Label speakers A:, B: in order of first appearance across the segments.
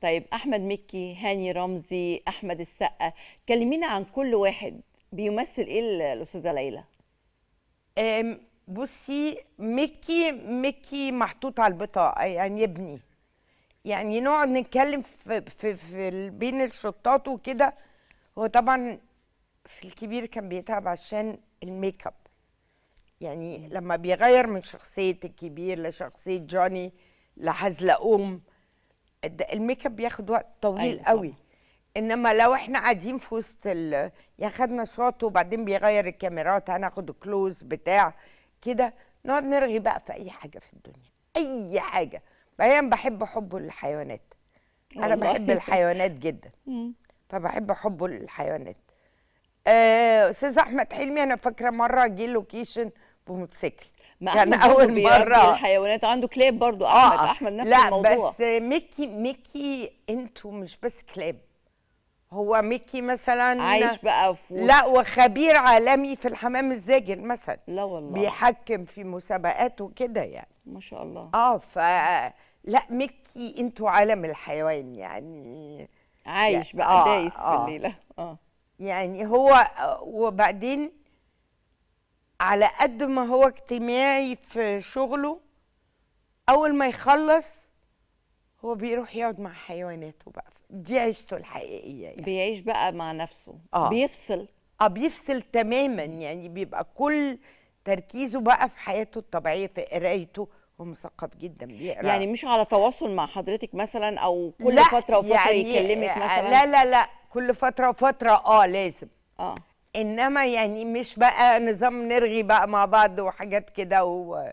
A: طيب احمد مكي هاني رمزي احمد السقا كلمينا عن كل واحد بيمثل ايه الاستاذه ليلى بصي مكي مكي محطوط على البطاقه يعني ابني يعني نقعد نتكلم في, في, في بين الشطات وكده هو طبعا في الكبير كان بيتعب عشان الميك اب يعني لما بيغير من شخصيه الكبير لشخصيه جوني لحزلقوم الميك اب بياخد وقت طويل أيوة قوي انما لو احنا قاعدين في وسط ال... يعني خدنا شوت وبعدين بيغير الكاميرات هناخد كلوز بتاع كده نقعد نرغي بقى في اي حاجه في الدنيا اي حاجه بعدين بحب حبه للحيوانات انا بحب الحيوانات جدا فبحب حبه للحيوانات آه، استاذ آه، احمد حلمي انا فاكره مره جه لوكيشن بموتوسيكل يعني اول مره الحيوانات عنده كلاب برضو آه. احمد آه. احمد نفس لا الموضوع لا بس ميكي ميكي انتوا مش بس كلاب هو ميكي مثلا عايش بقى في لا وخبير عالمي في الحمام الزاجل مثلا لا والله بيحكم في مسابقات وكده يعني ما شاء الله اه ف لا ميكي انتوا عالم الحيوان يعني عايش يعني بقى آه دايس آه في الليله اه يعني هو وبعدين على قد ما هو اجتماعي في شغله اول ما يخلص هو بيروح يقعد مع حيواناته بقى دي عيشته الحقيقيه يعني. بيعيش بقى مع نفسه آه. بيفصل اه بيفصل تماما يعني بيبقى كل تركيزه بقى في حياته الطبيعيه في قرايته هو مثقف جدا بيقرا يعني مش على تواصل مع حضرتك مثلا او كل فتره وفتره يعني يكلمك آه، مثلا لا لا لا كل فتره وفتره اه لازم اه انما يعني مش بقى نظام نرغي بقى مع بعض وحاجات كده و...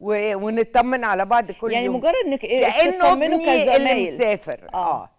A: و... ونطمن على بعض كل يعني يوم يعني مجرد انك كانه إيه ابني اللي مسافر اه, آه.